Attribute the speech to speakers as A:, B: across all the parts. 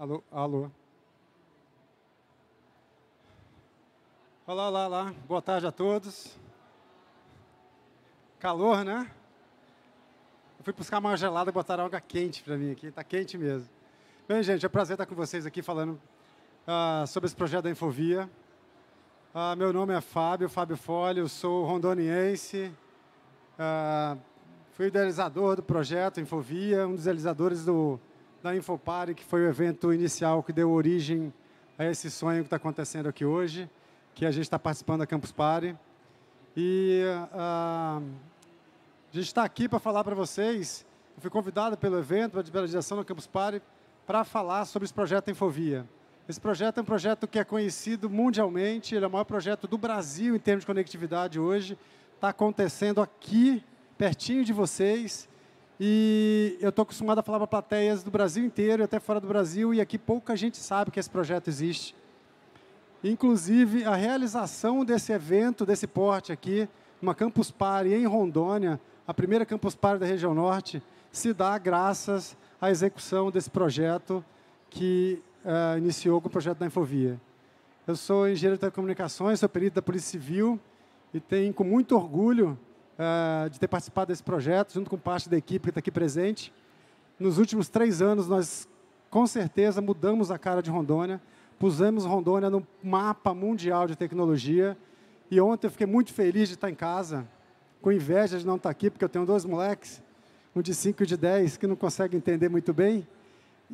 A: Alô, alô. Olá, olá, olá. Boa tarde a todos. Calor, né? Eu fui buscar uma gelada e botaram água quente para mim aqui. Está quente mesmo. Bem, gente, é um prazer estar com vocês aqui falando ah, sobre esse projeto da Infovia. Ah, meu nome é Fábio, Fábio Folho, sou rondoniense. Ah, fui idealizador do projeto Infovia, um dos idealizadores do da Infopare, que foi o evento inicial que deu origem a esse sonho que está acontecendo aqui hoje, que a gente está participando da Campus Party. E uh, a gente está aqui para falar para vocês. Eu fui convidado pelo evento, pela liberalização da Campus Party, para falar sobre esse projeto Infovia. Esse projeto é um projeto que é conhecido mundialmente, ele é o maior projeto do Brasil em termos de conectividade hoje. Está acontecendo aqui, pertinho de vocês, e eu estou acostumado a falar para plateias do Brasil inteiro e até fora do Brasil, e aqui pouca gente sabe que esse projeto existe. Inclusive, a realização desse evento, desse porte aqui, uma Campus Party em Rondônia, a primeira Campus Party da região norte, se dá graças à execução desse projeto que uh, iniciou com o projeto da Infovia. Eu sou engenheiro de telecomunicações, sou perito da Polícia Civil e tenho com muito orgulho uh, de ter participado desse projeto, junto com parte da equipe que está aqui presente. Nos últimos três anos, nós com certeza mudamos a cara de Rondônia, pusemos Rondônia no mapa mundial de tecnologia. E ontem eu fiquei muito feliz de estar em casa, com inveja de não estar aqui, porque eu tenho dois moleques, um de 5 e de 10, que não conseguem entender muito bem.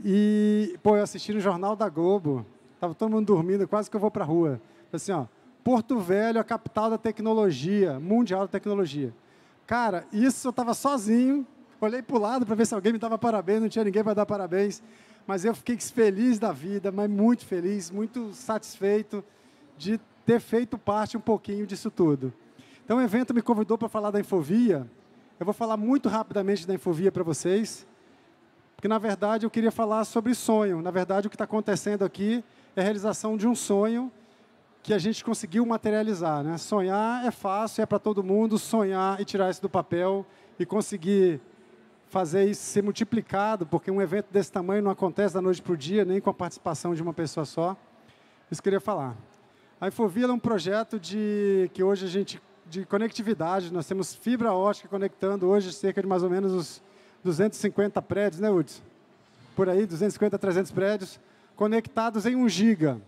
A: E, pô, eu assisti no Jornal da Globo, estava todo mundo dormindo, quase que eu vou para a rua. Falei assim, ó, Porto Velho, a capital da tecnologia, mundial da tecnologia. Cara, isso eu estava sozinho, olhei para o lado para ver se alguém me dava parabéns, não tinha ninguém para dar parabéns, mas eu fiquei feliz da vida, mas muito feliz, muito satisfeito de ter feito parte um pouquinho disso tudo. Então, o evento me convidou para falar da Infovia. Eu vou falar muito rapidamente da Infovia para vocês, porque, na verdade, eu queria falar sobre sonho. Na verdade, o que está acontecendo aqui é a realização de um sonho que a gente conseguiu materializar. Né? Sonhar é fácil, é para todo mundo sonhar e tirar isso do papel e conseguir fazer isso ser multiplicado, porque um evento desse tamanho não acontece da noite para o dia, nem com a participação de uma pessoa só. Isso que eu queria falar. A Infovila é um projeto de que hoje a gente de conectividade, nós temos fibra ótica conectando hoje cerca de mais ou menos os 250 prédios, né, Hudson? Por aí, 250 300 prédios conectados em 1 giga.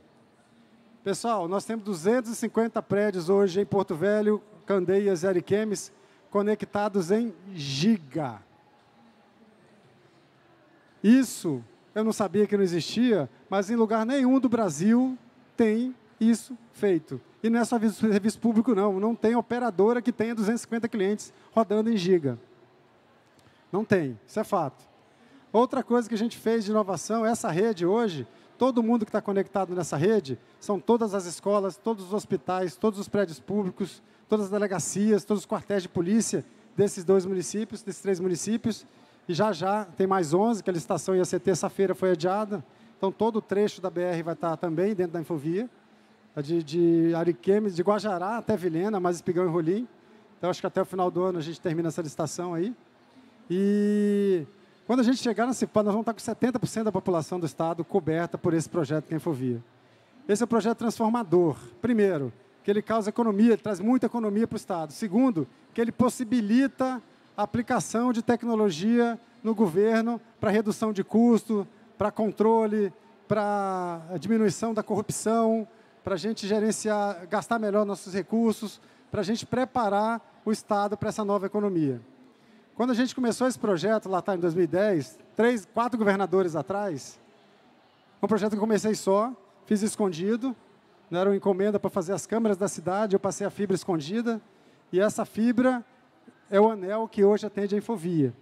A: Pessoal, nós temos 250 prédios hoje em Porto Velho, Candeias e Ariquemes, conectados em giga. Isso eu não sabia que não existia, mas em lugar nenhum do Brasil tem isso feito. E não é só serviço público, não. Não tem operadora que tenha 250 clientes rodando em giga. Não tem, isso é fato. Outra coisa que a gente fez de inovação, essa rede hoje, todo mundo que está conectado nessa rede, são todas as escolas, todos os hospitais, todos os prédios públicos, todas as delegacias, todos os quartéis de polícia desses dois municípios, desses três municípios. E já já tem mais 11, que a licitação ia ser terça-feira, foi adiada. Então, todo o trecho da BR vai estar também dentro da Infovia, de, de Ariquemes, de Guajará até Vilhena, mais Espigão e Rolim. Então, acho que até o final do ano a gente termina essa licitação aí. E quando a gente chegar no CIPAD, nós vamos estar com 70% da população do Estado coberta por esse projeto que é Infovia. Esse é um projeto transformador. Primeiro, que ele causa economia, ele traz muita economia para o Estado. Segundo, que ele possibilita a aplicação de tecnologia no governo para redução de custo, para controle, para diminuição da corrupção, para a gente gerenciar, gastar melhor nossos recursos, para a gente preparar o Estado para essa nova economia. Quando a gente começou esse projeto lá tá, em 2010, três, quatro governadores atrás, um projeto que eu comecei só, fiz escondido, não né, era uma encomenda para fazer as câmeras da cidade, eu passei a fibra escondida, e essa fibra é o anel que hoje atende a Infovia.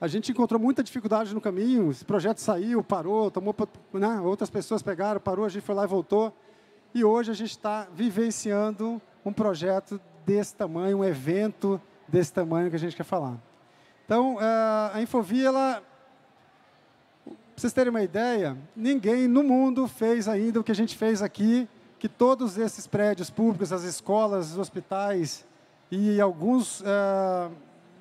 A: A gente encontrou muita dificuldade no caminho, esse projeto saiu, parou, tomou, né, outras pessoas pegaram, parou, a gente foi lá e voltou. E hoje a gente está vivenciando um projeto desse tamanho, um evento desse tamanho que a gente quer falar. Então, a Infovia, ela, vocês terem uma ideia, ninguém no mundo fez ainda o que a gente fez aqui, que todos esses prédios públicos, as escolas, os hospitais e alguns é,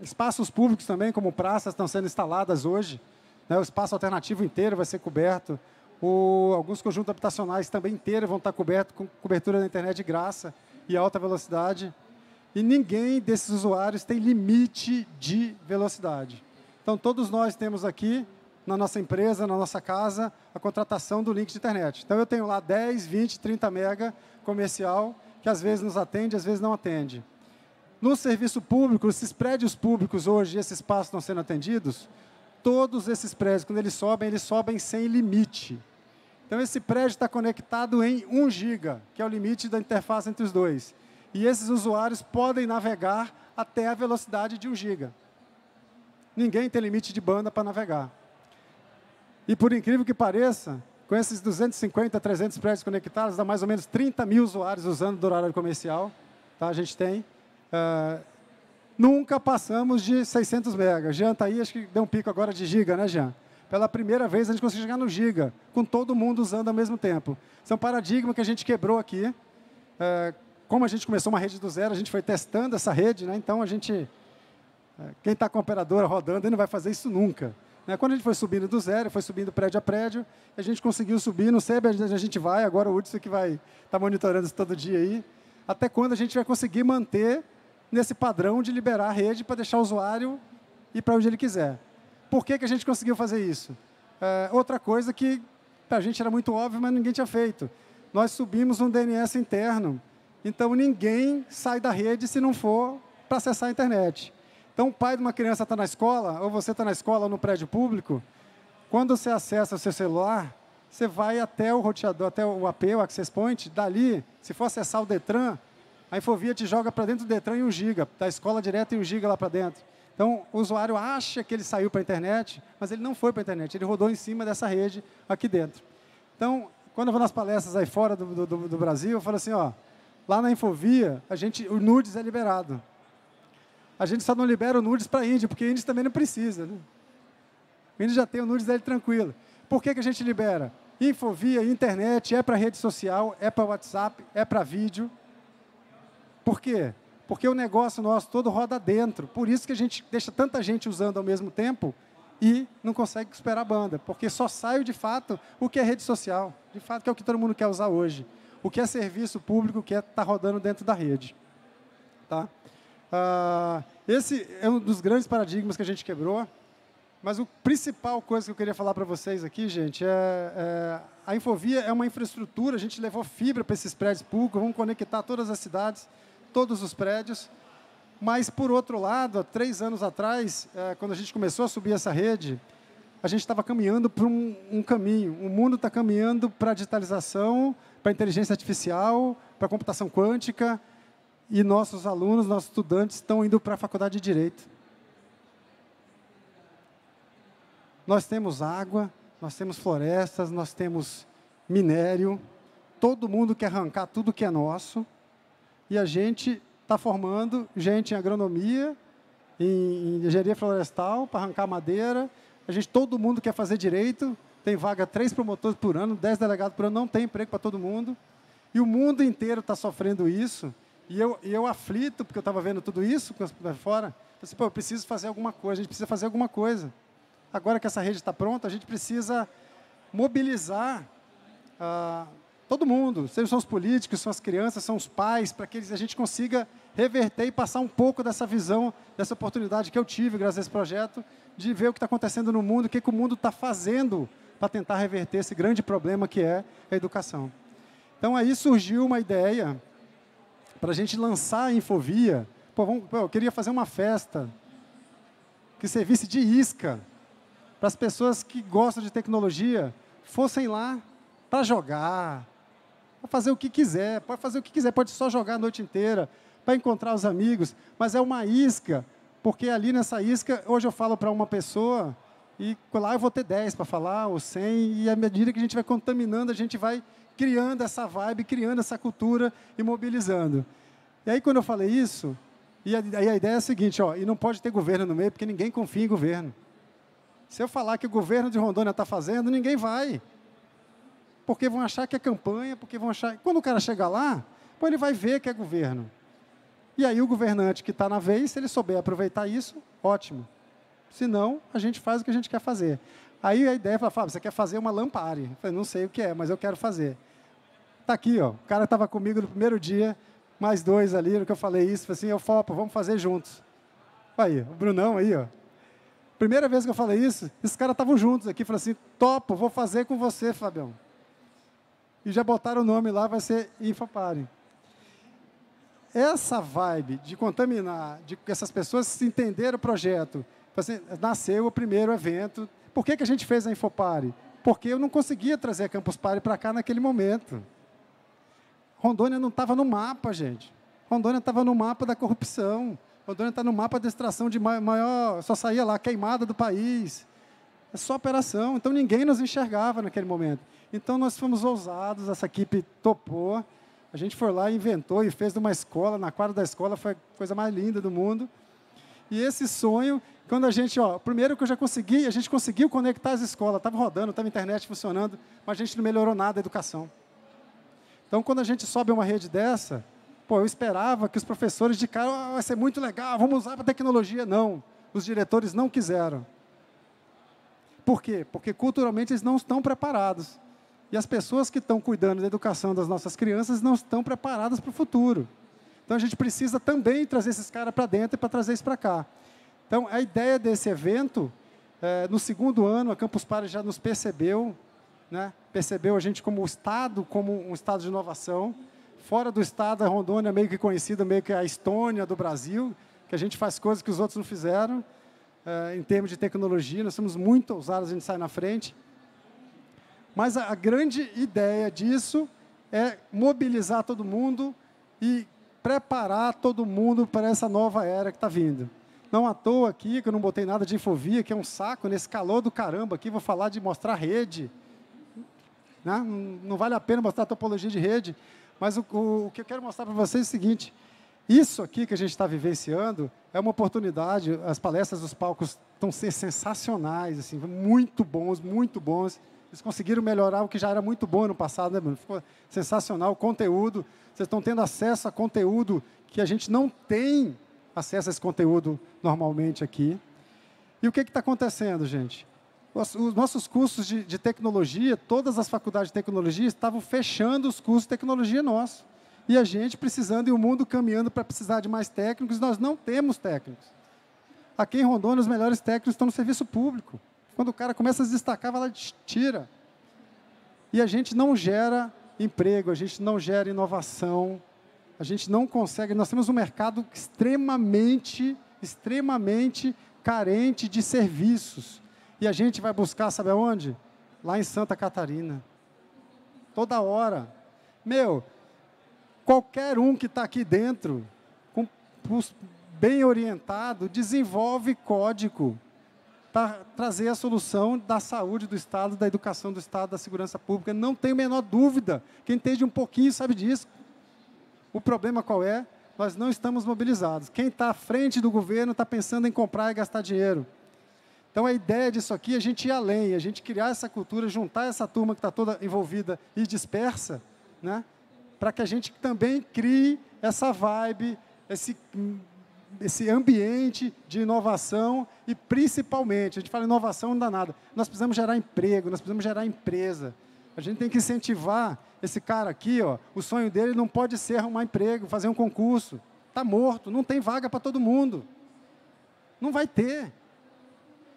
A: espaços públicos também, como praças, estão sendo instaladas hoje. Né? O espaço alternativo inteiro vai ser coberto. O, alguns conjuntos habitacionais também inteiros vão estar cobertos com cobertura da internet de graça e alta velocidade e ninguém desses usuários tem limite de velocidade. Então, todos nós temos aqui, na nossa empresa, na nossa casa, a contratação do link de internet. Então, eu tenho lá 10, 20, 30 mega comercial, que às vezes nos atende, às vezes não atende. No serviço público, esses prédios públicos hoje, esses espaços estão sendo atendidos, todos esses prédios, quando eles sobem, eles sobem sem limite. Então, esse prédio está conectado em 1 giga, que é o limite da interface entre os dois e esses usuários podem navegar até a velocidade de 1 giga. Ninguém tem limite de banda para navegar. E por incrível que pareça, com esses 250, 300 prédios conectados, dá mais ou menos 30 mil usuários usando do horário comercial. Tá? A gente tem. Uh, nunca passamos de 600 megas. Jean está aí, acho que deu um pico agora de giga, né, Jean? Pela primeira vez a gente conseguiu chegar no giga, com todo mundo usando ao mesmo tempo. Isso é um paradigma que a gente quebrou aqui. Uh, como a gente começou uma rede do zero, a gente foi testando essa rede, né? então a gente, é, quem está com a operadora rodando, ele não vai fazer isso nunca. Né? Quando a gente foi subindo do zero, foi subindo prédio a prédio, a gente conseguiu subir, não sei onde a gente vai, agora o Hudson que vai estar tá monitorando isso todo dia aí, até quando a gente vai conseguir manter nesse padrão de liberar a rede para deixar o usuário ir para onde ele quiser. Por que, que a gente conseguiu fazer isso? É, outra coisa que para a gente era muito óbvio, mas ninguém tinha feito. Nós subimos um DNS interno então ninguém sai da rede se não for para acessar a internet. Então o pai de uma criança está na escola, ou você está na escola ou no prédio público, quando você acessa o seu celular, você vai até o roteador, até o AP, o Access Point, dali, se for acessar o Detran, a Infovia te joga para dentro do Detran em 1 giga, da escola direto em 1 giga lá para dentro. Então, o usuário acha que ele saiu para a internet, mas ele não foi para a internet, ele rodou em cima dessa rede aqui dentro. Então, quando eu vou nas palestras aí fora do, do, do Brasil, eu falo assim, ó, Lá na Infovia, a gente, o nudes é liberado. A gente só não libera o nudes para índio, porque índio também não precisa. Né? O índio já tem o nudes dele tranquilo. Por que, que a gente libera? Infovia, internet, é para rede social, é para WhatsApp, é para vídeo. Por quê? Porque o negócio nosso todo roda dentro. Por isso que a gente deixa tanta gente usando ao mesmo tempo e não consegue superar a banda, porque só sai de fato o que é rede social, de fato que é o que todo mundo quer usar hoje o que é serviço público que está é, tá rodando dentro da rede. Tá? Ah, esse é um dos grandes paradigmas que a gente quebrou, mas o principal coisa que eu queria falar para vocês aqui, gente, é, é, a Infovia é uma infraestrutura, a gente levou fibra para esses prédios públicos, vamos conectar todas as cidades, todos os prédios, mas, por outro lado, há três anos atrás, é, quando a gente começou a subir essa rede, a gente estava caminhando para um, um, caminho. O mundo está caminhando para a digitalização para inteligência artificial, para computação quântica, e nossos alunos, nossos estudantes estão indo para a faculdade de Direito. Nós temos água, nós temos florestas, nós temos minério, todo mundo quer arrancar tudo que é nosso, e a gente está formando gente em agronomia, em engenharia florestal, para arrancar madeira, a gente, todo mundo quer fazer direito, tem vaga três promotores por ano, dez delegados por ano, não tem emprego para todo mundo. E o mundo inteiro está sofrendo isso. E eu, e eu aflito, porque eu estava vendo tudo isso fora. Eu disse, assim, pô, eu preciso fazer alguma coisa, a gente precisa fazer alguma coisa. Agora que essa rede está pronta, a gente precisa mobilizar ah, todo mundo, sejam são os políticos, são as crianças, são os pais, para que eles, a gente consiga reverter e passar um pouco dessa visão, dessa oportunidade que eu tive graças a esse projeto, de ver o que está acontecendo no mundo, o que, que o mundo está fazendo para tentar reverter esse grande problema que é a educação. Então aí surgiu uma ideia para a gente lançar a Infovia. Pô, vamos, pô, eu queria fazer uma festa que servisse de isca para as pessoas que gostam de tecnologia fossem lá para jogar, para fazer o que quiser, pode fazer o que quiser, pode só jogar a noite inteira, para encontrar os amigos, mas é uma isca, porque ali nessa isca, hoje eu falo para uma pessoa, e lá eu vou ter 10 para falar, ou 100, e à medida que a gente vai contaminando, a gente vai criando essa vibe, criando essa cultura e mobilizando. E aí, quando eu falei isso, e a ideia é a seguinte, ó, e não pode ter governo no meio, porque ninguém confia em governo. Se eu falar que o governo de Rondônia está fazendo, ninguém vai. Porque vão achar que é campanha, porque vão achar... Quando o cara chegar lá, pô, ele vai ver que é governo. E aí o governante que está na vez, se ele souber aproveitar isso, ótimo. Senão, a gente faz o que a gente quer fazer. Aí a ideia é foi Fábio, você quer fazer uma lampare? Eu falei, não sei o que é, mas eu quero fazer. Tá aqui, ó. O cara estava comigo no primeiro dia, mais dois ali, no que eu falei isso, falei assim, eu fopo, vamos fazer juntos. Aí, o Brunão aí, ó. Primeira vez que eu falei isso, esses caras estavam juntos aqui, falaram assim, topo, vou fazer com você, Fabião. E já botaram o nome lá, vai ser infopare Essa vibe de contaminar, de que essas pessoas entenderam o projeto, Tipo assim, nasceu o primeiro evento. Por que, que a gente fez a InfoPari? Porque eu não conseguia trazer a Campus Party para cá naquele momento. Rondônia não estava no mapa, gente. Rondônia estava no mapa da corrupção. Rondônia está no mapa da extração de maior. Só saía lá queimada do país. É só operação. Então ninguém nos enxergava naquele momento. Então nós fomos ousados, essa equipe topou. A gente foi lá, inventou e fez uma escola, na quadra da escola, foi a coisa mais linda do mundo. E esse sonho quando a gente, ó, primeiro que eu já consegui, a gente conseguiu conectar as escolas, estava rodando, estava internet funcionando, mas a gente não melhorou nada a educação. Então, quando a gente sobe uma rede dessa, pô, eu esperava que os professores de cara, ah, vai ser muito legal, vamos usar a tecnologia. Não, os diretores não quiseram. Por quê? Porque culturalmente eles não estão preparados. E as pessoas que estão cuidando da educação das nossas crianças não estão preparadas para o futuro. Então a gente precisa também trazer esses caras para dentro e para trazer isso para cá. Então, a ideia desse evento, é, no segundo ano, a Campus Party já nos percebeu, né? percebeu a gente como Estado, como um Estado de inovação. Fora do Estado, a Rondônia é meio que conhecida, meio que a Estônia do Brasil, que a gente faz coisas que os outros não fizeram. É, em termos de tecnologia, nós somos muito ousados, a gente sai na frente. Mas a, a grande ideia disso é mobilizar todo mundo e preparar todo mundo para essa nova era que está vindo. Não à toa aqui que eu não botei nada de infovia, que é um saco nesse calor do caramba aqui, vou falar de mostrar rede. Né? Não vale a pena mostrar a topologia de rede, mas o, o, o que eu quero mostrar para vocês é o seguinte, isso aqui que a gente está vivenciando é uma oportunidade, as palestras dos palcos estão sendo sensacionais, assim, muito bons, muito bons. Eles conseguiram melhorar o que já era muito bom no passado, né, Bruno? Ficou sensacional o conteúdo. Vocês estão tendo acesso a conteúdo que a gente não tem acessa esse conteúdo normalmente aqui. E o que está acontecendo, gente? Os, os nossos cursos de, de, tecnologia, todas as faculdades de tecnologia estavam fechando os cursos de tecnologia nossos. E a gente precisando, e o mundo caminhando para precisar de mais técnicos, nós não temos técnicos. Aqui em Rondônia, os melhores técnicos estão no serviço público. Quando o cara começa a se destacar, vai lá e tira. E a gente não gera emprego, a gente não gera inovação, a gente não consegue, nós temos um mercado extremamente, extremamente carente de serviços. E a gente vai buscar, sabe aonde? Lá em Santa Catarina. Toda hora. Meu, qualquer um que está aqui dentro, com, bem orientado, desenvolve código para trazer a solução da saúde do Estado, da educação do Estado, da segurança pública. Não tenho a menor dúvida. Quem entende um pouquinho sabe disso. O problema qual é? Nós não estamos mobilizados. Quem está à frente do governo está pensando em comprar e gastar dinheiro. Então a ideia disso aqui é a gente ir além, é a gente criar essa cultura, juntar essa turma que está toda envolvida e dispersa, né? para que a gente também crie essa vibe, esse, esse ambiente de inovação e principalmente, a gente fala inovação não dá nada, nós precisamos gerar emprego, nós precisamos gerar empresa. A gente tem que incentivar esse cara aqui, ó, o sonho dele não pode ser arrumar emprego, fazer um concurso. Está morto, não tem vaga para todo mundo. Não vai ter.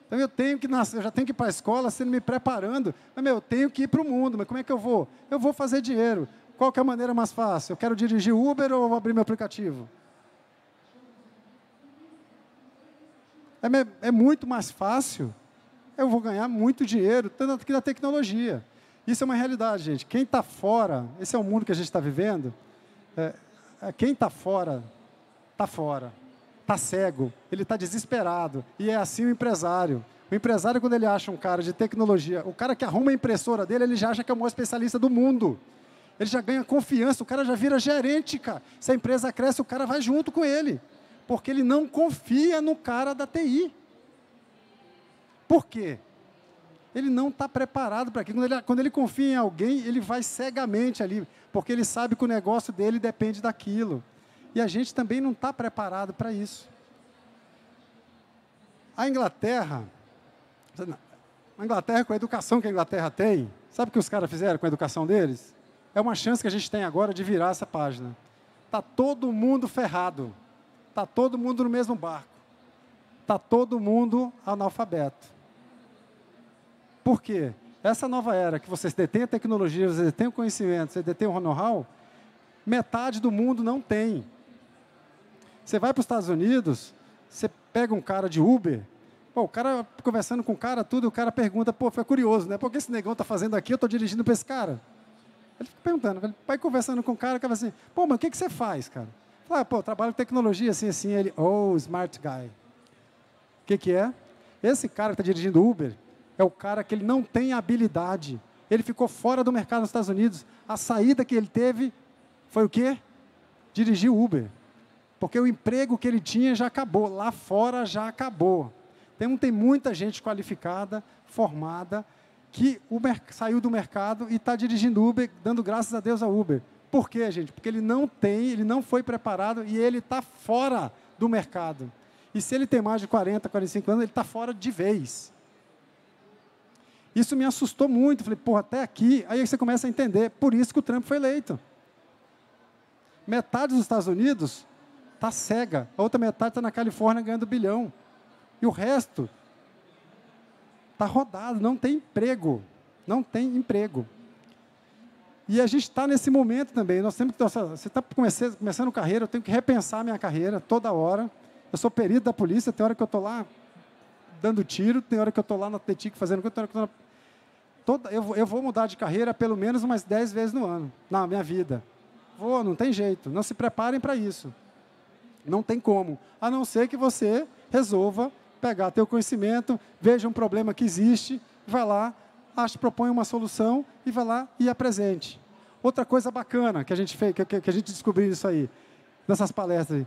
A: Então eu tenho que nascer, eu já tenho que ir para a escola sendo me preparando. Mas, meu, eu tenho que ir para o mundo. Mas como é que eu vou? Eu vou fazer dinheiro. Qual que é a maneira mais fácil? Eu quero dirigir Uber ou abrir meu aplicativo? É, é muito mais fácil. Eu vou ganhar muito dinheiro, tanto que da tecnologia. Isso é uma realidade, gente. Quem está fora, esse é o mundo que a gente está vivendo. É, é quem está fora, está fora. Está cego, ele está desesperado. E é assim o empresário. O empresário, quando ele acha um cara de tecnologia, o cara que arruma a impressora dele, ele já acha que é o maior especialista do mundo. Ele já ganha confiança, o cara já vira gerente, cara. Se a empresa cresce, o cara vai junto com ele. Porque ele não confia no cara da TI. Por quê? Ele não está preparado para aquilo. Quando ele, quando ele confia em alguém, ele vai cegamente ali, porque ele sabe que o negócio dele depende daquilo. E a gente também não está preparado para isso. A Inglaterra, a Inglaterra com a educação que a Inglaterra tem, sabe o que os caras fizeram com a educação deles? É uma chance que a gente tem agora de virar essa página. Tá todo mundo ferrado. Tá todo mundo no mesmo barco. Tá todo mundo analfabeto. Por quê? Essa nova era que vocês detêm a tecnologia, vocês detêm o conhecimento, vocês detêm o know-how, metade do mundo não tem. Você vai para os Estados Unidos, você pega um cara de Uber, pô, o cara conversando com o cara, tudo, o cara pergunta, pô, foi curioso, né? Por que esse negão está fazendo aqui, eu estou dirigindo para esse cara? Ele fica perguntando, ele vai conversando com o cara, o cara assim, pô, mas o que, que você faz, cara? Fala, ah, pô, trabalho com tecnologia, assim, assim, ele, oh, smart guy. O que que é? Esse cara que está dirigindo Uber, é o cara que ele não tem habilidade. Ele ficou fora do mercado nos Estados Unidos. A saída que ele teve foi o quê? Dirigir Uber. Porque o emprego que ele tinha já acabou, lá fora já acabou. Então tem muita gente qualificada, formada, que saiu do mercado e está dirigindo Uber, dando graças a Deus a Uber. Por quê, gente? Porque ele não tem, ele não foi preparado e ele está fora do mercado. E se ele tem mais de 40, 45 anos, ele está fora de vez. Isso me assustou muito. Falei, porra, até aqui. Aí você começa a entender. Por isso que o Trump foi eleito. Metade dos Estados Unidos está cega. A outra metade está na Califórnia ganhando bilhão. E o resto está rodado, não tem emprego. Não tem emprego. E a gente está nesse momento também. Nós temos que. Nossa, você está começando, começando carreira, eu tenho que repensar minha carreira toda hora. Eu sou perito da polícia, tem hora que eu estou lá dando tiro, tem hora que eu estou lá na Tetic fazendo coisa, tem hora que eu estou toda, eu, eu vou mudar de carreira pelo menos umas 10 vezes no ano, na minha vida. Vou, não tem jeito. Não se preparem para isso. Não tem como. A não ser que você resolva pegar teu conhecimento, veja um problema que existe, vai lá, acha, propõe uma solução e vai lá e apresente. Outra coisa bacana que a gente fez, que, que, que a gente descobriu isso aí, nessas palestras. Aí.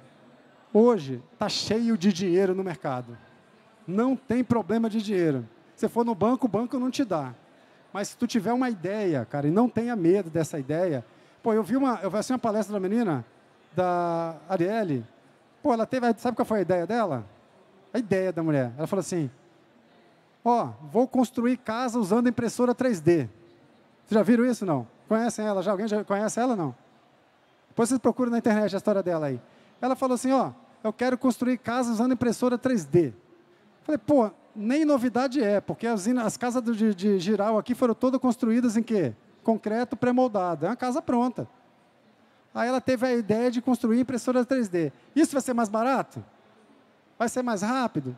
A: Hoje está cheio de dinheiro no mercado. Não tem problema de dinheiro. Você for no banco, o banco não te dá. Mas se tu tiver uma ideia, cara, e não tenha medo dessa ideia. Pô, eu vi uma, eu assim uma palestra da menina, da Arielle. Pô, ela teve, sabe qual foi a ideia dela? A ideia da mulher. Ela falou assim: "Ó, vou construir casa usando impressora 3D". Vocês já viram isso não? Conhecem ela? Já alguém já conhece ela não? Depois vocês procuram na internet a história dela aí. Ela falou assim: "Ó, eu quero construir casa usando impressora 3D". Falei, pô, nem novidade é, porque as, as casas de, de giral aqui foram todas construídas em quê? Concreto pré-moldado. É uma casa pronta. Aí ela teve a ideia de construir impressora 3D. Isso vai ser mais barato? Vai ser mais rápido?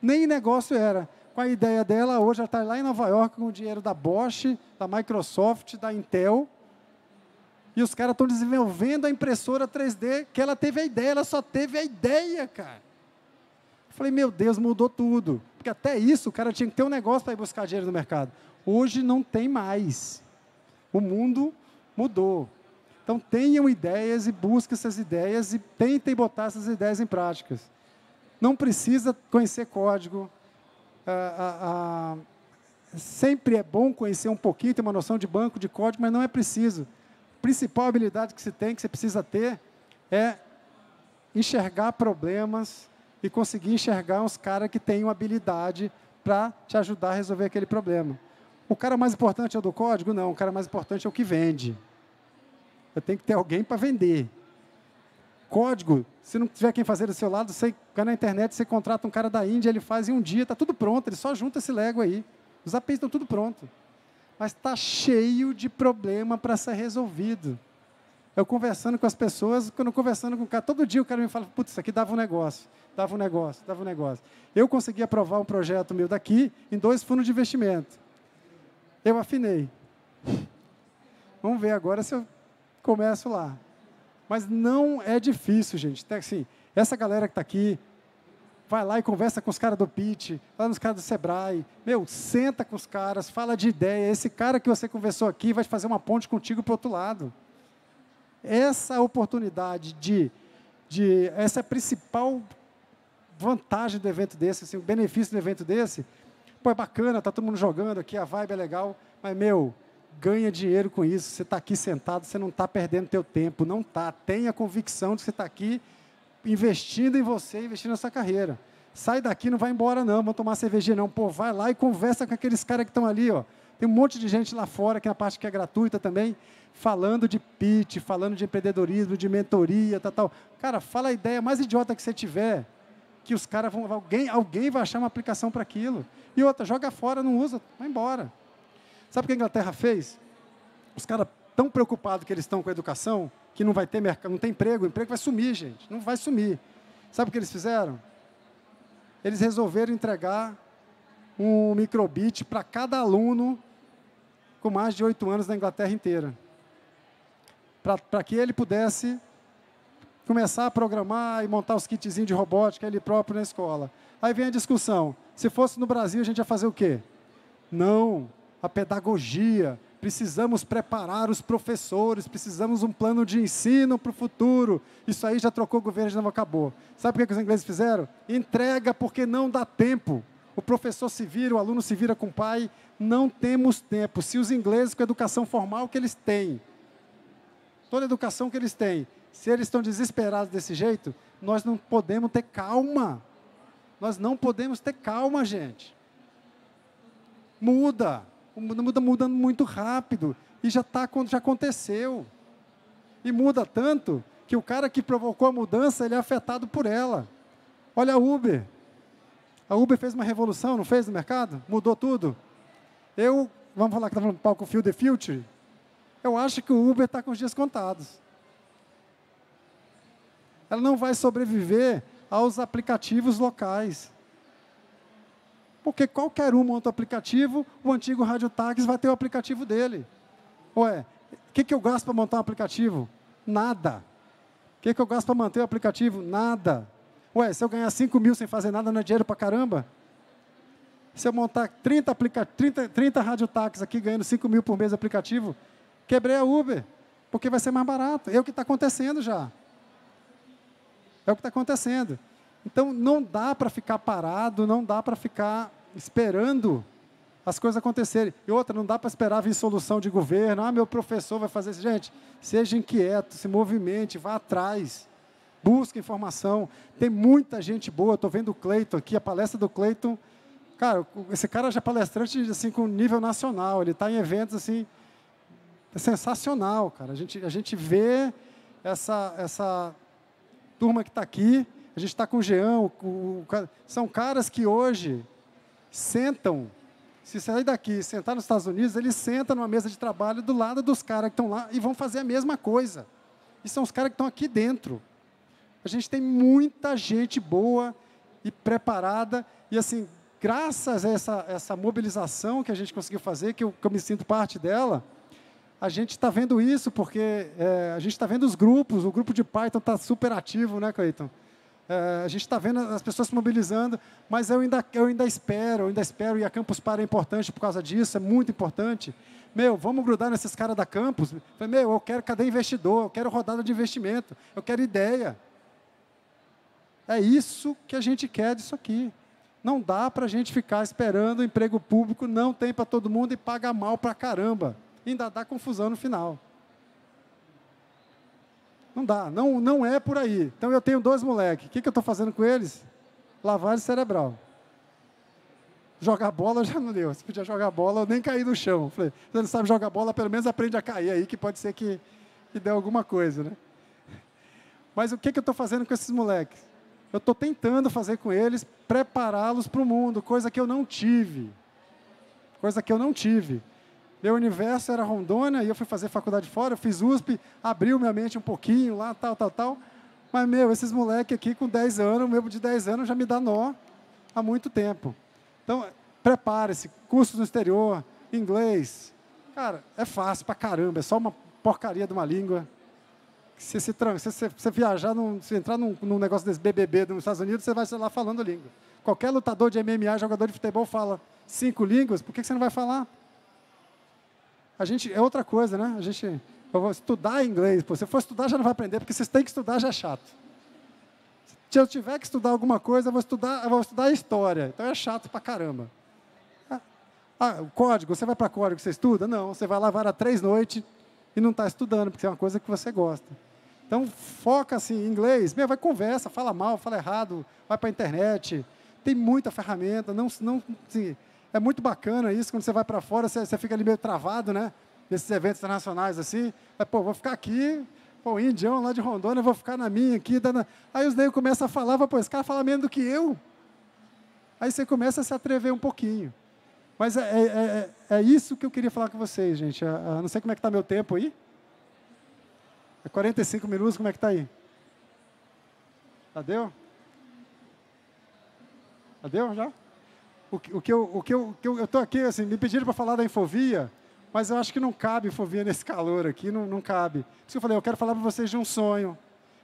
A: Nem negócio era. Com a ideia dela, hoje ela está lá em Nova York com o dinheiro da Bosch, da Microsoft, da Intel. E os caras estão desenvolvendo a impressora 3D que ela teve a ideia, ela só teve a ideia, cara. Eu falei, meu Deus, mudou tudo. Porque até isso o cara tinha que ter um negócio para ir buscar dinheiro no mercado. Hoje não tem mais. O mundo mudou. Então tenham ideias e busquem essas ideias e tentem botar essas ideias em práticas. Não precisa conhecer código. Ah, ah, ah, sempre é bom conhecer um pouquinho, ter uma noção de banco, de código, mas não é preciso. A principal habilidade que se tem, que você precisa ter, é enxergar problemas e conseguir enxergar uns caras que tenham uma habilidade para te ajudar a resolver aquele problema. O cara mais importante é o do código? Não, o cara mais importante é o que vende. Eu tenho que ter alguém para vender. Código, se não tiver quem fazer do seu lado, você cai na internet, você contrata um cara da Índia, ele faz em um dia, está tudo pronto, ele só junta esse Lego aí. Os APIs estão tudo pronto. Mas está cheio de problema para ser resolvido. Eu conversando com as pessoas, quando conversando com o cara, todo dia o cara me fala, putz, isso aqui dava um negócio, dava um negócio, dava um negócio. Eu consegui aprovar um projeto meu daqui em dois fundos de investimento. Eu afinei. Vamos ver agora se eu começo lá. Mas não é difícil, gente. Então, assim, essa galera que está aqui, vai lá e conversa com os caras do PIT, lá nos caras do Sebrae. Meu, senta com os caras, fala de ideia. Esse cara que você conversou aqui vai fazer uma ponte contigo para o outro lado essa oportunidade de, de essa é a principal vantagem do evento desse, assim, o benefício do evento desse, pô, é bacana, tá todo mundo jogando aqui, a vibe é legal, mas, meu, ganha dinheiro com isso, você está aqui sentado, você não está perdendo teu tempo, não está, tenha convicção de que você está aqui investindo em você, investindo na sua carreira, sai daqui, não vai embora não, vou tomar cervejinha não, pô, vai lá e conversa com aqueles caras que estão ali, ó, tem um monte de gente lá fora, que na parte que é gratuita também, falando de pitch, falando de empreendedorismo, de mentoria, tal, tal. Cara, fala a ideia mais idiota que você tiver, que os caras vão. Alguém, alguém vai achar uma aplicação para aquilo. E outra, joga fora, não usa, vai embora. Sabe o que a Inglaterra fez? Os caras tão preocupados que eles estão com a educação, que não vai ter mercado, não tem emprego, o emprego vai sumir, gente. Não vai sumir. Sabe o que eles fizeram? Eles resolveram entregar um microbit para cada aluno com mais de oito anos na Inglaterra inteira, para que ele pudesse começar a programar e montar os kitzinhos de robótica ele próprio na escola. Aí vem a discussão: se fosse no Brasil, a gente ia fazer o quê? Não, a pedagogia. Precisamos preparar os professores, precisamos um plano de ensino para o futuro. Isso aí já trocou o governo, e não acabou. Sabe o que os ingleses fizeram? Entrega porque não dá tempo o professor se vira, o aluno se vira com o pai. Não temos tempo. Se os ingleses, com a educação formal que eles têm, toda a educação que eles têm, se eles estão desesperados desse jeito, nós não podemos ter calma. Nós não podemos ter calma, gente. Muda. Muda mudando muito rápido. E já, tá, já aconteceu. E muda tanto que o cara que provocou a mudança, ele é afetado por ela. Olha a Uber. A Uber fez uma revolução, não fez, no mercado? Mudou tudo. Eu, vamos falar que está falando palco Field the Future? Eu acho que o Uber está com os dias contados. Ela não vai sobreviver aos aplicativos locais. Porque qualquer um monta o aplicativo, o antigo radiotáxi vai ter o aplicativo dele. Ué, o que, que eu gasto para montar um aplicativo? Nada. O que, que eu gasto para manter o aplicativo? Nada. Ué, se eu ganhar 5 mil sem fazer nada, não é dinheiro para caramba? Se eu montar 30, aplica 30, 30 radiotáxis aqui, ganhando 5 mil por mês aplicativo, quebrei a Uber, porque vai ser mais barato. É o que está acontecendo já. É o que está acontecendo. Então, não dá para ficar parado, não dá para ficar esperando as coisas acontecerem. E outra, não dá para esperar vir solução de governo. Ah, meu professor vai fazer isso. Gente, seja inquieto, se movimente, vá atrás busca informação. Tem muita gente boa. Estou vendo o Cleiton aqui, a palestra do Cleiton. Cara, esse cara já é palestrante assim, com nível nacional. Ele está em eventos assim. É sensacional, cara. A gente, a gente vê essa, essa turma que está aqui. A gente está com o Jean. O, o, são caras que hoje sentam. Se sair daqui sentar nos Estados Unidos, eles sentam numa mesa de trabalho do lado dos caras que estão lá e vão fazer a mesma coisa. E são os caras que estão aqui dentro. A gente tem muita gente boa e preparada, e assim, graças a essa, essa mobilização que a gente conseguiu fazer, que eu, que eu me sinto parte dela, a gente está vendo isso, porque é, a gente está vendo os grupos, o grupo de Python está super ativo, né, Cleiton? É, a gente está vendo as pessoas se mobilizando, mas eu ainda, eu ainda espero, eu ainda espero, e a Campus Para é importante por causa disso, é muito importante. Meu, vamos grudar nesses caras da Campus. Meu, eu quero, cadê investidor? Eu quero rodada de investimento, eu quero ideia. É isso que a gente quer disso aqui. Não dá para a gente ficar esperando o emprego público, não tem para todo mundo e paga mal para caramba. Ainda dá confusão no final. Não dá, não, não é por aí. Então eu tenho dois moleques. O que, que eu estou fazendo com eles? Lavagem cerebral. Jogar bola já não deu. Se podia jogar bola, eu nem caí no chão. Falei, você não sabe jogar bola, pelo menos aprende a cair aí, que pode ser que, que dê alguma coisa. Né? Mas o que, que eu estou fazendo com esses moleques? eu estou tentando fazer com eles, prepará-los para o mundo, coisa que eu não tive. Coisa que eu não tive. Meu universo era Rondônia e eu fui fazer faculdade fora, fiz USP, abriu minha mente um pouquinho lá, tal, tal, tal. Mas, meu, esses moleques aqui com 10 anos, meu de 10 anos já me dá nó há muito tempo. Então, prepare-se, cursos no exterior, inglês. Cara, é fácil pra caramba, é só uma porcaria de uma língua se se, se, se, se viajar, num, se entrar num, num, negócio desse BBB nos Estados Unidos, você vai lá falando língua. Qualquer lutador de MMA, jogador de futebol fala cinco línguas, por que, você não vai falar? A gente, é outra coisa, né? A gente, eu vou estudar inglês, pô, se for estudar já não vai aprender, porque você tem que estudar já é chato. Se eu tiver que estudar alguma coisa, eu vou estudar, eu vou estudar história, então é chato pra caramba. Ah, ah o código, você vai para código, você estuda? Não, você vai lá, vara três noites, e não está estudando, porque é uma coisa que você gosta. Então, foca assim, em inglês, meu, vai conversa, fala mal, fala errado, vai para a internet. Tem muita ferramenta, não, não assim, é muito bacana isso, quando você vai para fora, você, você, fica ali meio travado, né? Nesses eventos internacionais assim, mas, é, pô, vou ficar aqui, pô, indião lá de Rondônia, vou ficar na minha aqui. Dando... Aí os negros começam a falar, pô, esse cara fala menos do que eu. Aí você começa a se atrever um pouquinho. Mas é, é, é, é, isso que eu queria falar com vocês, gente. Eu é, é, não sei como é que está meu tempo aí. É 45 minutos, como é que está aí? Adeu? Adeu já? O, o que eu o que eu, eu, aqui assim, me pediram para falar da infovia, mas eu acho que não cabe infovia nesse calor aqui, não, não cabe. Por isso que eu falei, eu quero falar para vocês de um sonho.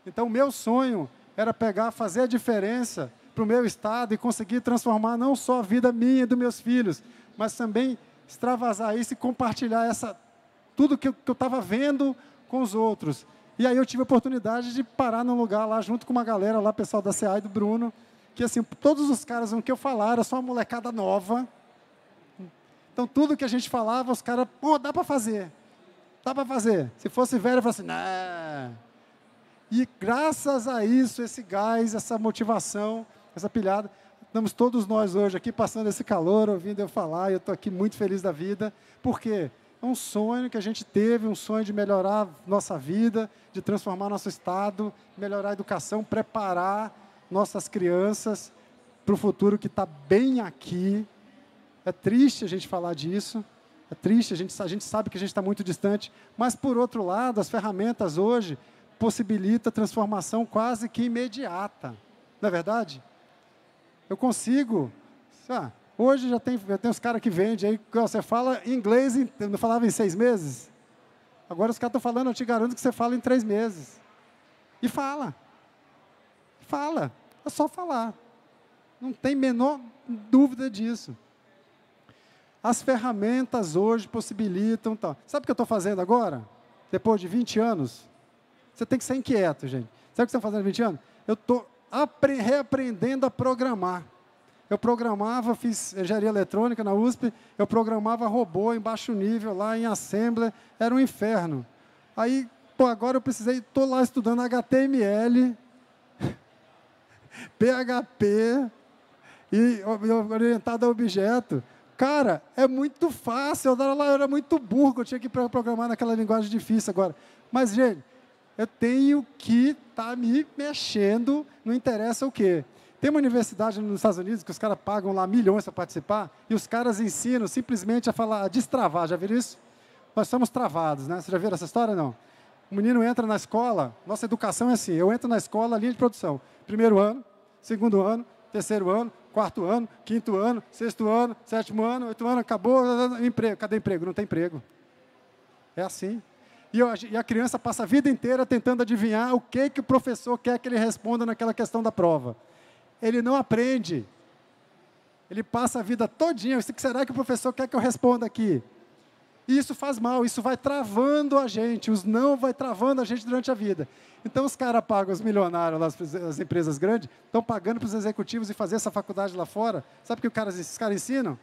A: Então o meu sonho era pegar, fazer a diferença para o meu estado e conseguir transformar não só a vida minha e dos meus filhos, mas também extravasar isso e compartilhar essa tudo que eu estava vendo com os outros. E aí eu tive a oportunidade de parar num lugar lá, junto com uma galera lá, pessoal da CA e do Bruno, que assim, todos os caras com que eu falar era só uma molecada nova. Então tudo que a gente falava, os caras, pô, dá para fazer. Dá para fazer. Se fosse velho, eu falava assim, não. Nah. E graças a isso, esse gás, essa motivação, essa pilhada. Estamos todos nós hoje aqui passando esse calor, ouvindo eu falar, e eu estou aqui muito feliz da vida. Por quê? É um sonho que a gente teve, um sonho de melhorar nossa vida, de transformar nosso estado, melhorar a educação, preparar nossas crianças para o futuro que está bem aqui. É triste a gente falar disso, é triste, a gente, a gente sabe que a gente está muito distante, mas por outro lado, as ferramentas hoje possibilitam transformação quase que imediata. Não é verdade? Eu consigo. Ah, hoje já tem, já tem os caras que vendem aí, você fala inglês, não falava em seis meses? Agora os caras estão falando, eu te garanto que você fala em três meses. E fala. Fala. É só falar. Não tem menor dúvida disso. As ferramentas hoje possibilitam tal. Sabe o que eu estou fazendo agora? Depois de 20 anos? Você tem que ser inquieto, gente. Sabe o que você está fazendo 20 anos? Eu estou reaprendendo a programar. Eu programava, fiz engenharia eletrônica na USP, eu programava robô em baixo nível, lá em Assembler, era um inferno. Aí, pô, agora eu precisei, estou lá estudando HTML, PHP, e orientado a objeto. Cara, é muito fácil, eu lá, eu era muito burro, eu tinha que programar naquela linguagem difícil agora. Mas, gente, eu tenho que estar tá me mexendo, não interessa o quê. Tem uma universidade nos Estados Unidos que os caras pagam lá milhões para participar e os caras ensinam simplesmente a falar, a destravar. Já viram isso? Nós estamos travados, né? Vocês já viram essa história? Não. O menino entra na escola, nossa educação é assim: eu entro na escola, linha de produção. Primeiro ano, segundo ano, terceiro ano, quarto ano, quinto ano, sexto ano, sétimo ano, oito ano, acabou, emprego. Cadê emprego? Não tem emprego. É assim. E, eu, e a criança passa a vida inteira tentando adivinhar o que, que o professor quer que ele responda naquela questão da prova. Ele não aprende. Ele passa a vida todinha. O que será que o professor quer que eu responda aqui? E isso faz mal, isso vai travando a gente, os não vai travando a gente durante a vida. Então os caras pagam, os milionários, as, as empresas grandes, estão pagando para os executivos e fazer essa faculdade lá fora. Sabe o que os caras, os caras ensinam?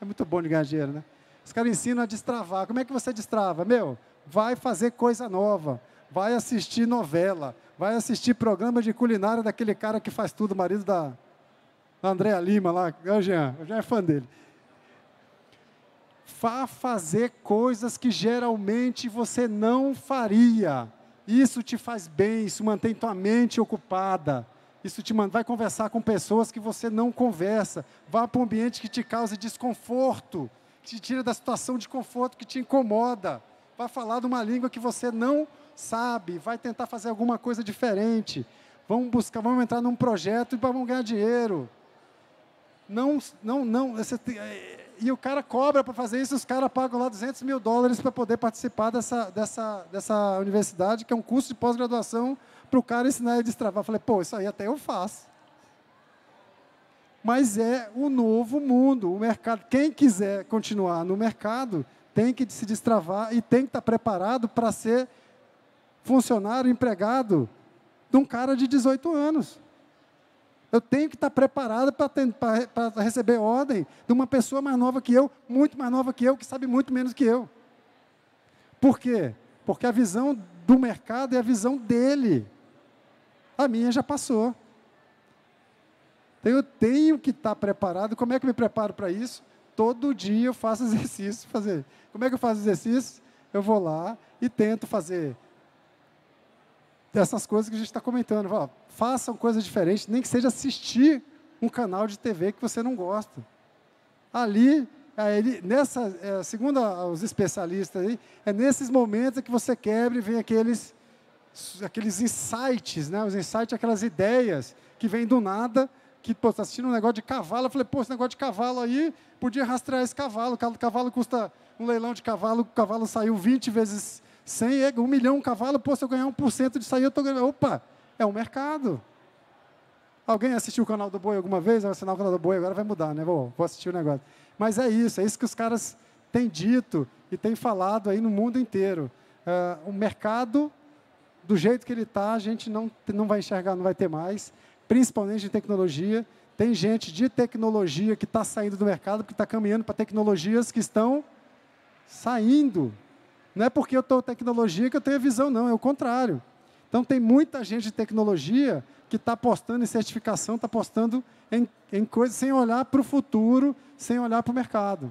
A: É muito bom de ganhar dinheiro, né? Os caras ensinam a destravar. Como é que você destrava? Meu, vai fazer coisa nova, vai assistir novela, vai assistir programa de culinária daquele cara que faz tudo, marido da, da Andréa Lima lá, eu já eu já é fã dele. Vá fazer coisas que geralmente você não faria. Isso te faz bem, isso mantém tua mente ocupada. Isso te vai conversar com pessoas que você não conversa. Vá para um ambiente que te cause desconforto, que te tira da situação de conforto que te incomoda vai falar de uma língua que você não sabe, vai tentar fazer alguma coisa diferente. Vamos buscar, vamos entrar num projeto e vamos ganhar dinheiro. Não, não, não. Você, é, e o cara cobra para fazer isso, os caras pagam lá 200 mil dólares para poder participar dessa, dessa, dessa universidade, que é um curso de pós-graduação para o cara ensinar a destravar. Eu falei, pô, isso aí até eu faço. Mas é o novo mundo, o mercado. Quem quiser continuar no mercado tem que se destravar e tem que estar preparado para ser funcionário, empregado de um cara de 18 anos. Eu tenho que estar preparado para receber ordem de uma pessoa mais nova que eu, muito mais nova que eu, que sabe muito menos que eu. Por quê? Porque a visão do mercado é a visão dele. A minha já passou. Então eu tenho que estar preparado. Como é que eu me preparo para isso? Todo dia eu faço exercício. Fazer. Como é que eu faço exercício? Eu vou lá e tento fazer essas coisas que a gente está comentando. Fala, façam coisas diferentes, nem que seja assistir um canal de TV que você não gosta. Ali, é, ele, nessa, é, segundo os especialistas, aí, é nesses momentos é que você quebra e vem aqueles, aqueles insights, né? os insights, aquelas ideias que vêm do nada que, pô, está assistindo um negócio de cavalo. Eu falei, pô, esse negócio de cavalo aí, podia rastrear esse cavalo. O cavalo custa um leilão de cavalo, o cavalo saiu 20 vezes 100, é um milhão um cavalo, pô, se eu ganhar 1% disso aí, eu estou ganhando. Opa, é um mercado. Alguém assistiu o canal do Boi alguma vez? Vai assinar o canal do Boi, agora vai mudar, né? Vou, vou assistir o negócio. Mas é isso, é isso que os caras têm dito e têm falado aí no mundo inteiro. Uh, o mercado, do jeito que ele está, a gente não, não vai enxergar, não vai ter mais principalmente de tecnologia. Tem gente de tecnologia que está saindo do mercado, que está caminhando para tecnologias que estão saindo. Não é porque eu estou tecnologia que eu tenho a visão, não, é o contrário. Então, tem muita gente de tecnologia que está apostando em certificação, está apostando em, em coisas sem olhar para o futuro, sem olhar para o mercado.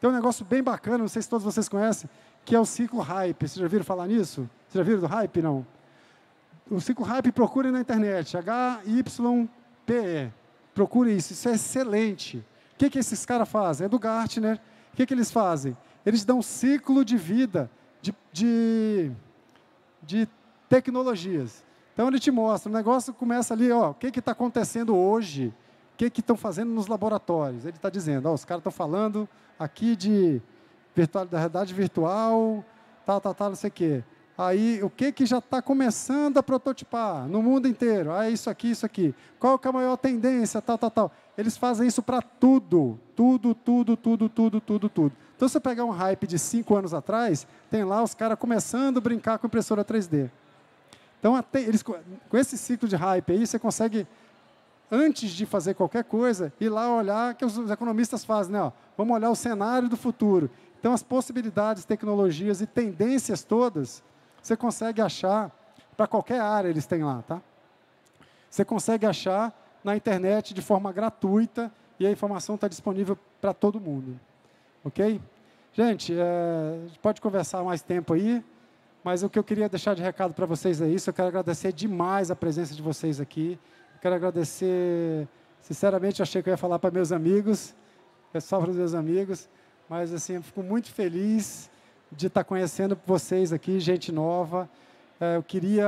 A: Tem um negócio bem bacana, não sei se todos vocês conhecem, que é o ciclo hype. Vocês já viram falar nisso? Vocês já viram do hype, não? o hype procure na internet, HYPE. Procure isso, isso é excelente. O que, que esses caras fazem? É do Gartner. O que, que eles fazem? Eles dão um ciclo de vida de, de, de tecnologias. Então ele te mostra, o negócio começa ali, ó, o que está acontecendo hoje? O que estão fazendo nos laboratórios? Ele está dizendo, ó, os caras estão falando aqui de realidade virtual, tal, tal, tal, não sei o quê. Aí, o que, que já está começando a prototipar no mundo inteiro? Ah, é isso aqui, isso aqui. Qual que é a maior tendência, tal, tal, tal. Eles fazem isso para tudo. Tudo, tudo, tudo, tudo, tudo, tudo. Então, se você pegar um hype de cinco anos atrás, tem lá os caras começando a brincar com impressora 3D. Então, até eles, com esse ciclo de hype aí, você consegue, antes de fazer qualquer coisa, ir lá olhar, que os economistas fazem, né? Ó, vamos olhar o cenário do futuro. Então, as possibilidades, tecnologias e tendências todas você consegue achar, para qualquer área eles têm lá, tá? Você consegue achar na internet de forma gratuita e a informação está disponível para todo mundo. Ok? Gente, é, pode conversar mais tempo aí, mas o que eu queria deixar de recado para vocês é isso. Eu quero agradecer demais a presença de vocês aqui. Eu quero agradecer, sinceramente, achei que eu ia falar para meus amigos, é só para os meus amigos, mas assim, eu fico muito feliz de estar tá conhecendo vocês aqui, gente nova. É, eu queria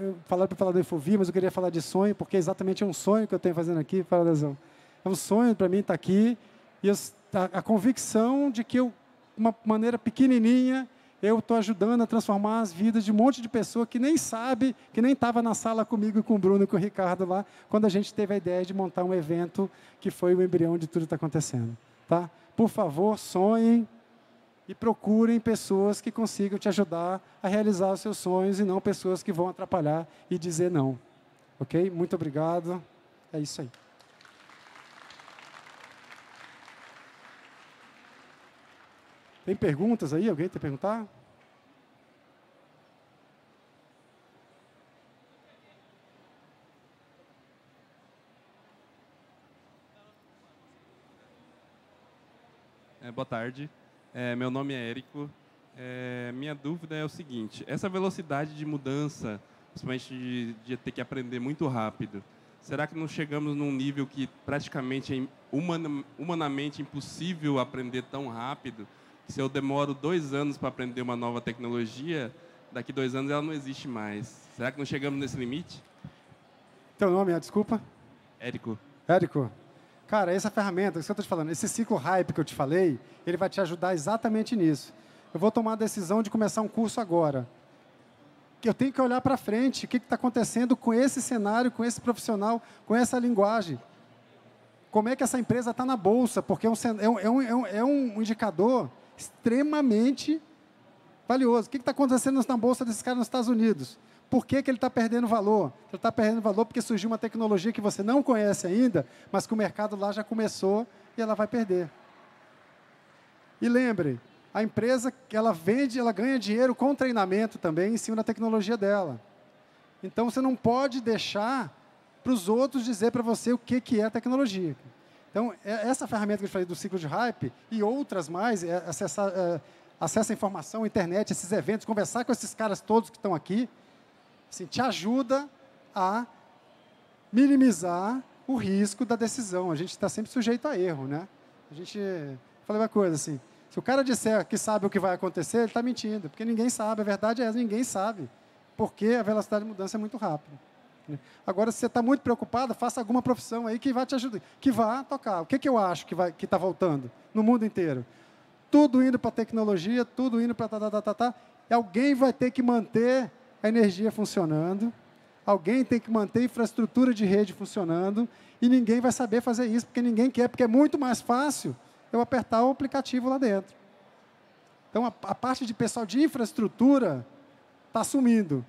A: eu, falar para falar do Infovi, mas eu queria falar de sonho, porque é exatamente um sonho que eu tenho fazendo aqui, fala Dezão. É um sonho para mim estar tá aqui e eu, a, a, convicção de que eu, uma maneira pequenininha, eu estou ajudando a transformar as vidas de um monte de pessoa que nem sabe, que nem estava na sala comigo, com o Bruno, e com o Ricardo lá, quando a gente teve a ideia de montar um evento que foi o embrião de tudo que está acontecendo. Tá? Por favor, sonhem, e procurem pessoas que consigam te ajudar a realizar os seus sonhos e não pessoas que vão atrapalhar e dizer não. Ok? Muito obrigado. É isso aí. Tem perguntas aí? Alguém quer perguntar? É, boa tarde. É, meu nome é Érico. É, minha dúvida é o seguinte: essa velocidade de mudança, principalmente de, de, ter que aprender muito rápido, será que não chegamos num nível que praticamente é humanamente impossível aprender tão rápido? se eu demoro dois anos para aprender uma nova tecnologia, daqui dois anos ela não existe mais. Será que não chegamos nesse limite? Teu nome é desculpa? Érico. Érico, Cara, essa ferramenta, isso que eu tô te falando, esse ciclo hype que eu te falei, ele vai te ajudar exatamente nisso. Eu vou tomar a decisão de começar um curso agora. Eu tenho que olhar para frente, o que está acontecendo com esse cenário, com esse profissional, com essa linguagem. Como é que essa empresa está na bolsa? Porque é, é, é um, é um, é um indicador extremamente valioso. O que está acontecendo na bolsa desses caras nos Estados Unidos? Por que, que ele está perdendo valor? Ele está perdendo valor porque surgiu uma tecnologia que você não conhece ainda, mas que o mercado lá já começou e ela vai perder. E lembre, a empresa ela vende, ela ganha dinheiro com treinamento também em cima da tecnologia dela. Então você não pode deixar para os outros dizer para você o que, que é a tecnologia. Então, é, essa ferramenta que eu falei do ciclo de hype e outras mais, é acessar, é, acessar a informação, internet, esses eventos, conversar com esses caras todos que estão aqui, Assim, te ajuda a minimizar o risco da decisão. A gente está sempre sujeito a erro, né? A gente falei uma coisa assim. Se o cara disser que sabe o que vai acontecer, ele está mentindo, porque ninguém sabe. A verdade é essa, ninguém sabe, porque a velocidade de mudança é muito rápida. Né? Agora, se você está muito preocupado, faça alguma profissão aí que vai te ajudar, que vá tocar. O que, que eu acho que está que está voltando no mundo inteiro? Tudo indo para tecnologia, tudo indo para tá, tá, tá, tá, tá. E alguém vai ter que manter a energia funcionando, alguém tem que manter a infraestrutura de rede funcionando e ninguém vai saber fazer isso, porque ninguém quer, porque é muito mais fácil eu apertar o aplicativo lá dentro. Então, a, a parte de pessoal de infraestrutura está sumindo.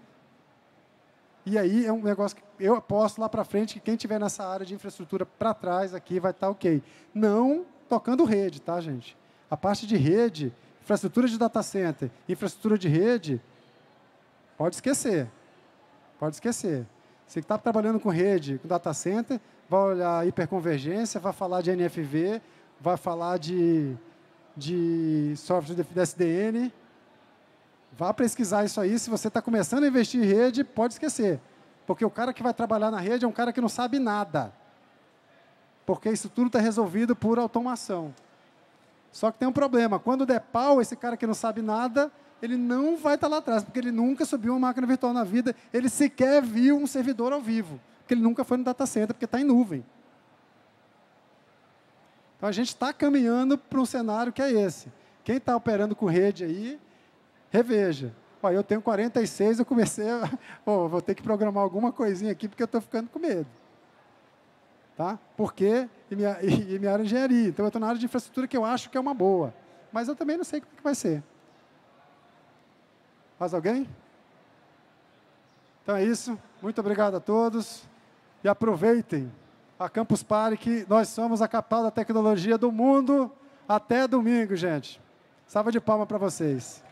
A: E aí é um negócio que eu aposto lá para frente que quem tiver nessa área de infraestrutura para trás aqui vai estar tá ok. Não tocando rede, tá, gente? A parte de rede, infraestrutura de data center, infraestrutura de rede, Pode esquecer. Pode esquecer. Você que está trabalhando com rede, com data center, vai olhar hiperconvergência, vai falar de NFV, vai falar de, de software de SDN. Vá pesquisar isso aí. Se você está começando a investir em rede, pode esquecer. Porque o cara que vai trabalhar na rede é um cara que não sabe nada. Porque isso tudo está resolvido por automação. Só que tem um problema. Quando der pau, esse cara que não sabe nada, ele não vai estar lá atrás, porque ele nunca subiu uma máquina virtual na vida, ele sequer viu um servidor ao vivo, porque ele nunca foi no data center, porque está em nuvem. Então a gente está caminhando para um cenário que é esse. Quem está operando com rede aí, reveja. Ó, eu tenho 46, eu comecei. A... Oh, vou ter que programar alguma coisinha aqui porque eu estou ficando com medo. Tá? Porque, e minha, e minha área engenharia. Então eu estou na área de infraestrutura que eu acho que é uma boa. Mas eu também não sei como é que vai ser. Mais alguém? Então é isso. Muito obrigado a todos. E aproveitem a Campus Party, que nós somos a capital da tecnologia do mundo. Até domingo, gente. Salva de palma para vocês.